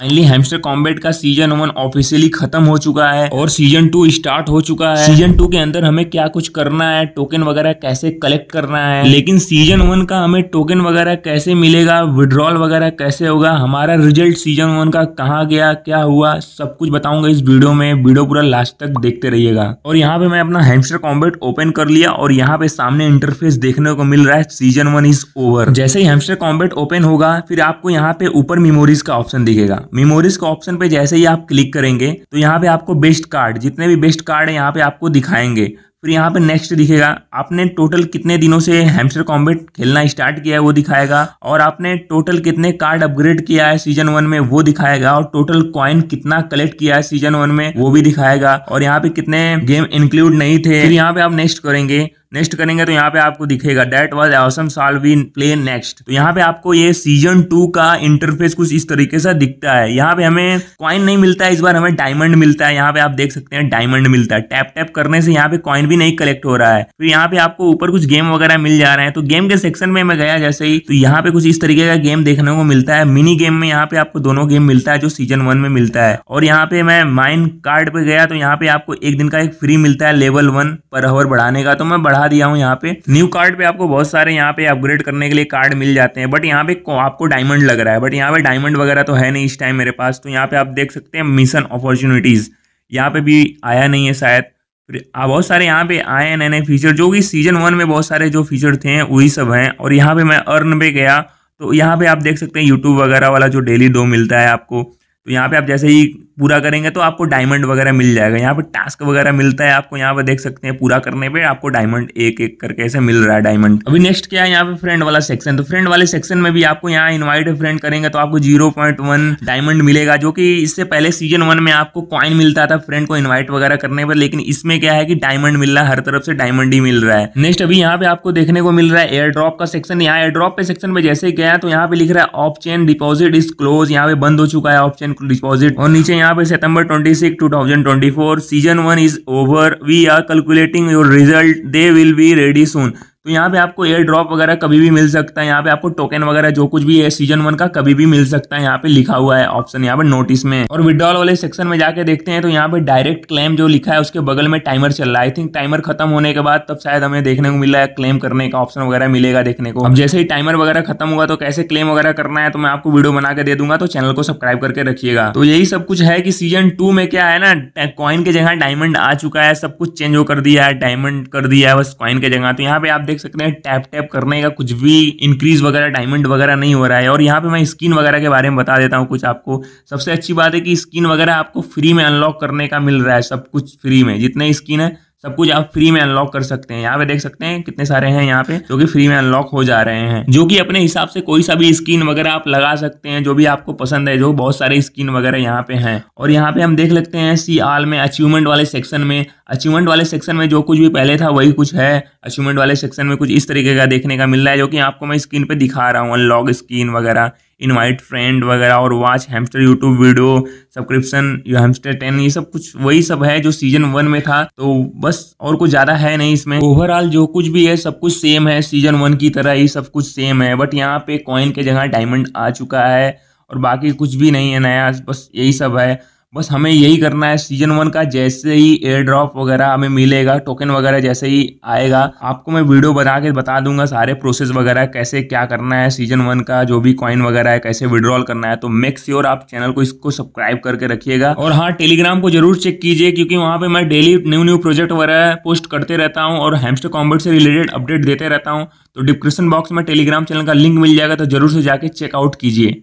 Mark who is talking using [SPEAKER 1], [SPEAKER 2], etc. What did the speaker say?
[SPEAKER 1] finally hamster combat का season one officially खत्म हो चुका है और सीजन टू स्टार्ट हो चुका है सीजन टू के अंदर हमें क्या कुछ करना है टोकन वगैरह कैसे कलेक्ट करना है लेकिन सीजन वन का हमें टोकन वगैरह कैसे मिलेगा विड्रॉल वगैरह कैसे होगा हमारा रिजल्ट सीजन वन का कहाँ गया क्या हुआ सब कुछ बताऊंगा इस वीडियो में वीडियो पूरा लास्ट तक देखते रहिएगा और यहाँ पे मैं अपना हैमस्टर कॉम्बेट ओपन कर लिया और यहाँ पे सामने इंटरफेस देखने को मिल रहा है सीजन वन इज ओवर जैसे ही हेमस्टर कॉम्बेट ओपन होगा फिर आपको यहाँ पे ऊपर मेमोरीज का ऑप्शन दिखेगा मेमोरीज का ऑप्शन पे जैसे ही आप क्लिक करेंगे तो यहाँ पे आपको बेस्ट कार्ड जितने भी बेस्ट कार्ड है यहाँ पे आपको दिखाएंगे फिर यहाँ पे नेक्स्ट दिखेगा आपने टोटल कितने दिनों से हेमस्टर कॉम्बेट खेलना स्टार्ट किया है वो दिखाएगा और आपने टोटल कितने कार्ड अपग्रेड किया है सीजन वन में वो दिखाएगा और टोटल कॉइन कितना कलेक्ट किया है सीजन वन में वो भी दिखाएगा और यहाँ पे कितने गेम इंक्लूड नहीं थे फिर यहाँ पे आप नेक्स्ट करेंगे नेक्स्ट करेंगे तो यहाँ पे आपको दिखेगा डेट वॉज एवसम साल वी प्ले नेक्स्ट तो यहाँ पे आपको ये सीजन टू का इंटरफेस कुछ इस तरीके से दिखता है यहाँ पे हमें कॉइन नहीं मिलता है इस बार हमें डायमंड मिलता है यहाँ पे आप देख सकते हैं डायमंड मिलता है टैप टैप करने से यहाँ पे कॉइन भी नहीं कलेक्ट हो रहा है फिर तो यहाँ पे आपको ऊपर कुछ गेम वगैरह मिल जा रहे हैं तो गेम के सेक्शन में मैं गया जैसे ही तो यहाँ पे कुछ इस तरीके का गेम देखने को मिलता है मिनी गेम में यहाँ पे आपको दोनों गेम मिलता है जो सीजन वन में मिलता है और यहाँ पे मैं माइन कार्ड पे गया तो यहाँ पे आपको एक दिन का एक फ्री मिलता है लेवल वन पर हवर बढ़ाने का तो मैं बढ़ा बढ़ा दिया हूँ यहाँ पे न्यू कार्ड पे आपको बहुत सारे यहाँ पे अपग्रेड करने के लिए कार्ड मिल जाते हैं बट यहाँ पे आपको डायमंड लग रहा है बट यहाँ पे डायमंड वगैरह तो है नहीं इस टाइम मेरे पास तो यहाँ पे आप देख सकते हैं मिशन अपॉर्चुनिटीज़ यहाँ पे भी आया नहीं है शायद फिर बहुत सारे यहाँ पे आए नए नए फीचर जो कि सीजन वन में बहुत सारे जो फीचर थे वही सब हैं और यहाँ पे मैं अर्न पे गया तो यहाँ पे आप देख सकते हैं यूट्यूब वगैरह वाला जो डेली दो मिलता है आपको तो यहाँ पे आप जैसे ही पूरा करेंगे तो आपको डायमंड वगैरह मिल जाएगा यहाँ पर टास्क वगैरह मिलता है आपको यहाँ पर देख सकते हैं पूरा करने पे आपको डायमंड एक एक करके ऐसे मिल रहा है डायमंड अभी नेक्स्ट क्या है यहाँ पे फ्रेंड वाला सेक्शन तो फ्रेंड वाले सेक्शन में भी आपको यहाँ इन्वाइट फ्रेंड करेंगे तो आपको जीरो डायमंड मिलेगा जो कि इससे पहले सीजन वन में आपको कॉइन मिलता था फ्रेंड को इन्वाइट वगैरह करने पर लेकिन इसमें क्या है कि डायमंड मिल रहा है हर तरफ से डायमंड ही मिल रहा है नेक्स्ट अभी यहाँ पे आपको देखने को मिल रहा है एयर ड्रॉप का सेक्शन यहाँ एयर ड्रॉप पे सेक्शन में जैसे गया तो यहाँ पे लिख रहा है ऑप्शन डिपॉजिट इज क्लोज यहाँ पे बंद हो चुका है ऑप्शन डिपॉजिट और नीचे यहाँ यहाँ पे सितंबर 26 2024 season one is over we are calculating your result they will be ready soon तो यहाँ पे आपको एयर ड्रॉप वगैरह कभी भी मिल सकता है यहाँ पे आपको टोकन वगैरह जो कुछ भी है सीजन वन का कभी भी मिल सकता है यहाँ पे लिखा हुआ है ऑप्शन यहाँ पे नोटिस में और विड्रॉल वाले सेक्शन में जाके देखते हैं तो यहाँ पे डायरेक्ट क्लेम जो लिखा है उसके बगल में टाइमर चल रहा है आई थिंक टाइमर खत्म होने के बाद तब शायद हमें देखने को मिला है क्लेम करने का ऑप्शन वगैरह मिलेगा देखने को अब जैसे ही टाइमर वगैरह खत्म होगा तो कैसे क्लेम वगैरह करना है तो मैं आपको वीडियो बना के दे दूंगा तो चैनल को सब्सक्राइब करके रखिएगा तो यही सब कुछ है कि सीजन टू में क्या है ना कॉइन के जगह डायमंड आ चुका है सब कुछ चेंज हो कर दिया है डायमंड कर दिया है बस कॉइन के जगह तो यहाँ पे आप देख देख सकते हैं टैप टैप करने का कुछ भी इंक्रीज वगैरह डायमंड वगैरह नहीं हो रहा है और यहाँ पे मैं स्किन वगैरह के बारे में बता देता हूँ कुछ आपको सबसे अच्छी बात है कि स्किन वगैरह आपको फ्री में अनलॉक करने का मिल रहा है सब कुछ फ्री में जितने स्किन है सब कुछ आप फ्री में अनलॉक कर सकते हैं यहाँ पे देख सकते हैं कितने सारे हैं यहाँ पे जो कि फ्री में अनलॉक हो जा रहे हैं जो कि अपने हिसाब से कोई सा भी स्किन वगैरह आप लगा सकते हैं जो भी आपको पसंद है जो बहुत सारे स्किन वगैरह यहाँ पे हैं और यहाँ पे हम देख लेते हैं सी आल में अचीवमेंट वाले सेक्शन में अचीवमेंट वाले सेक्शन में जो कुछ भी पहले था वही कुछ है अचीवमेंट वाले सेक्शन में कुछ इस तरीके का देखने का मिल रहा है जो कि आपको मैं स्क्रीन पर दिखा रहा हूँ अनलॉक स्क्रीन वगैरह इनवाइट फ्रेंड वगैरह और watch hamster YouTube video subscription hamster ten ये सब कुछ वही सब है जो सीजन वन में था तो बस और कुछ ज़्यादा है नहीं इसमें ओवरऑल जो कुछ भी है सब कुछ सेम है सीजन वन की तरह ही सब कुछ सेम है बट यहाँ पे कॉइन के जगह डायमंड आ चुका है और बाकी कुछ भी नहीं है नया बस यही सब है बस हमें यही करना है सीजन वन का जैसे ही एयर ड्रॉप वगैरह हमें मिलेगा टोकन वगैरह जैसे ही आएगा आपको मैं वीडियो बना के बता दूंगा सारे प्रोसेस वगैरह कैसे क्या करना है सीजन वन का जो भी कॉइन वगैरह है कैसे विड्रॉल करना है तो मेक श्योर आप चैनल को इसको सब्सक्राइब करके रखिएगा और हाँ टेलीग्राम को जरूर चेक कीजिए क्योंकि वहाँ पर मैं डेली न्यू न्यू प्रोजेक्ट वगैरह पोस्ट करते रहता हूँ और हेमस्टर कॉम्बर्ट से रिलेटेड अपडेट देते रहता हूँ तो डिस्क्रिप्शन बॉक्स में टेलीग्राम चैनल का लिंक मिल जाएगा तो जरूर से जाके चेकआउट कीजिए